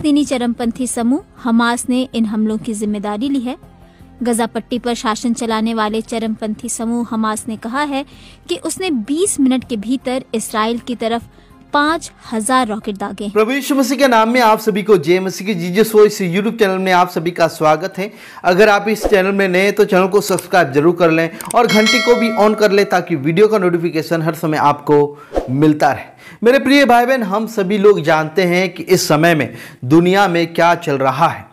फिलिस्तीनी चरमपंथी समूह हमास ने इन हमलों की जिम्मेदारी ली है गजा पट्टी पर शासन चलाने वाले चरमपंथी समूह हमास ने कहा है कि उसने 20 मिनट के भीतर इसराइल की तरफ पाँच हजार रॉकेट दागे प्रवेश मसीह के नाम में आप सभी को जय मसीह की जीजस वॉइस यूट्यूब चैनल में आप सभी का स्वागत है अगर आप इस चैनल में नए तो चैनल को सब्सक्राइब जरूर कर लें और घंटी को भी ऑन कर लें ताकि वीडियो का नोटिफिकेशन हर समय आपको मिलता रहे मेरे प्रिय भाई बहन हम सभी लोग जानते हैं कि इस समय में दुनिया में क्या चल रहा है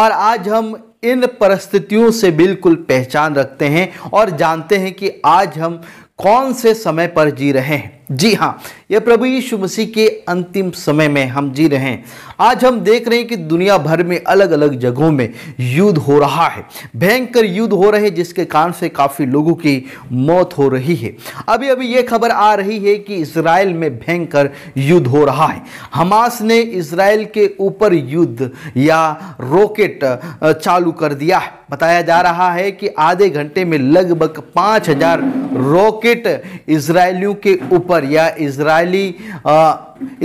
और आज हम इन परिस्थितियों से बिल्कुल पहचान रखते हैं और जानते हैं कि आज हम कौन से समय पर जी रहे हैं जी हाँ ये प्रभु यीशु मसीह के अंतिम समय में हम जी रहे हैं आज हम देख रहे हैं कि दुनिया भर में अलग अलग जगहों में युद्ध हो रहा है भयंकर युद्ध हो रहे हैं जिसके कारण से काफ़ी लोगों की मौत हो रही है अभी अभी ये खबर आ रही है कि इसराइल में भयंकर युद्ध हो रहा है हमास ने इसराइल के ऊपर युद्ध या रॉकेट चालू कर दिया है बताया जा रहा है कि आधे घंटे में लगभग पाँच हज़ार रॉकेट इसराइलियों के ऊपर या इसराइली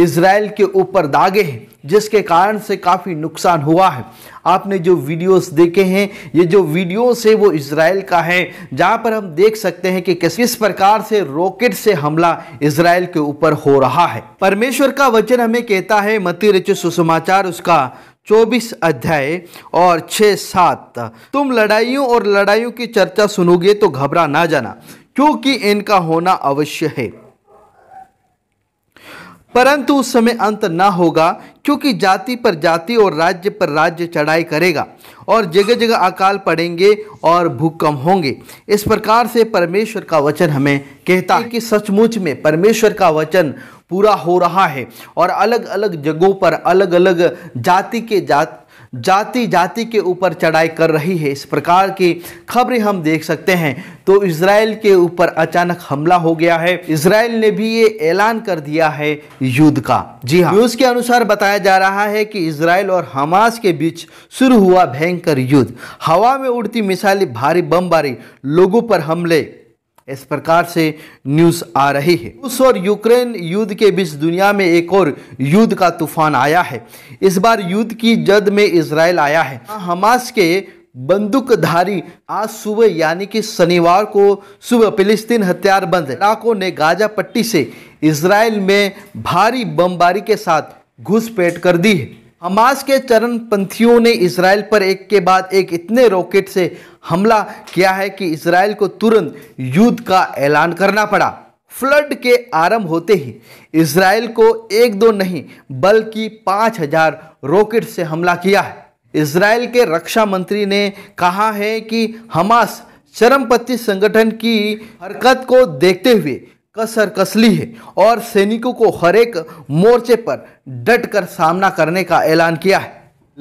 इसराइल के ऊपर दागे हैं जिसके कारण से काफ़ी नुकसान हुआ है आपने जो वीडियोस देखे हैं ये जो वीडियोस है वो इसराइल का है जहाँ पर हम देख सकते हैं कि किस किस प्रकार से रॉकेट से हमला इसराइल के ऊपर हो रहा है परमेश्वर का वचन हमें कहता है मती रच सुसमाचार उसका चौबीस अध्याय और छः सात तुम लड़ाइयों और लड़ाइयों की चर्चा सुनोगे तो घबरा ना जाना क्योंकि इनका होना अवश्य है परंतु उस समय अंत न होगा क्योंकि जाति पर जाति और राज्य पर राज्य चढ़ाई करेगा और जगह जगह अकाल पड़ेंगे और भूकंप होंगे इस प्रकार से परमेश्वर का वचन हमें कहता है कि सचमुच में परमेश्वर का वचन पूरा हो रहा है और अलग अलग जगहों पर अलग अलग जाति के जात जाति जाति के ऊपर चढ़ाई कर रही है इस प्रकार की खबरें हम देख सकते हैं तो इसराइल के ऊपर अचानक हमला हो गया है इसराइल ने भी ये ऐलान कर दिया है युद्ध का जी हाँ न्यूज के अनुसार बताया जा रहा है कि इसराइल और हमास के बीच शुरू हुआ भयंकर युद्ध हवा में उड़ती मिसाइल भारी बमबारी लोगों पर हमले इस प्रकार से न्यूज़ आ रही है रूस और यूक्रेन युद्ध के बीच दुनिया में एक और युद्ध का तूफान आया है इस बार युद्ध की जद में इसराइल आया है हमास के बंदूकधारी आज सुबह यानी कि शनिवार को सुबह फिलिस्तीन हथियारबंद इलाकों ने गाजा पट्टी से इसराइल में भारी बमबारी के साथ घुसपैठ कर दी है हमास के पंथियों ने इसराइल पर एक के बाद एक इतने रॉकेट से हमला किया है कि इसराइल को तुरंत युद्ध का ऐलान करना पड़ा फ्लड के आरंभ होते ही इसराइल को एक दो नहीं बल्कि पाँच हजार रॉकेट से हमला किया है इसराइल के रक्षा मंत्री ने कहा है कि हमास चरमपंथी संगठन की हरकत को देखते हुए कसर कसली है और सैनिकों को हरेक मोर्चे पर डट कर सामना करने का ऐलान किया है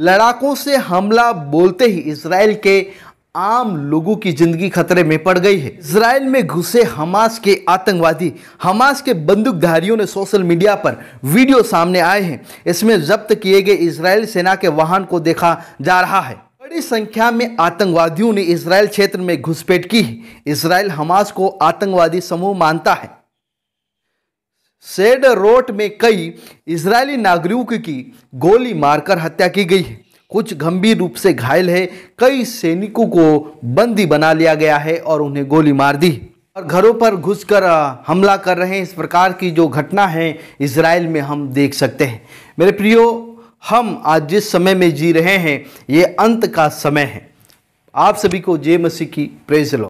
लड़ाकों से हमला बोलते ही इसराइल के आम लोगों की जिंदगी खतरे में पड़ गई है इसराइल में घुसे हमास के आतंकवादी हमास के बंदूकधारियों ने सोशल मीडिया पर वीडियो सामने आए हैं इसमें जब्त किए गए इसराइल सेना के वाहन को देखा जा रहा है बड़ी संख्या में आतंकवादियों ने इसराइल क्षेत्र में घुसपैठ की है इसराइल हमास को आतंकवादी समूह मानता है सेड रोट में कई इजरायली नागरिकों की गोली मारकर हत्या की गई है कुछ गंभीर रूप से घायल है कई सैनिकों को बंदी बना लिया गया है और उन्हें गोली मार दी और घरों पर घुसकर हमला कर रहे हैं इस प्रकार की जो घटना है इसराइल में हम देख सकते हैं मेरे प्रियो हम आज जिस समय में जी रहे हैं ये अंत का समय है आप सभी को जय मसीह की प्रेज लो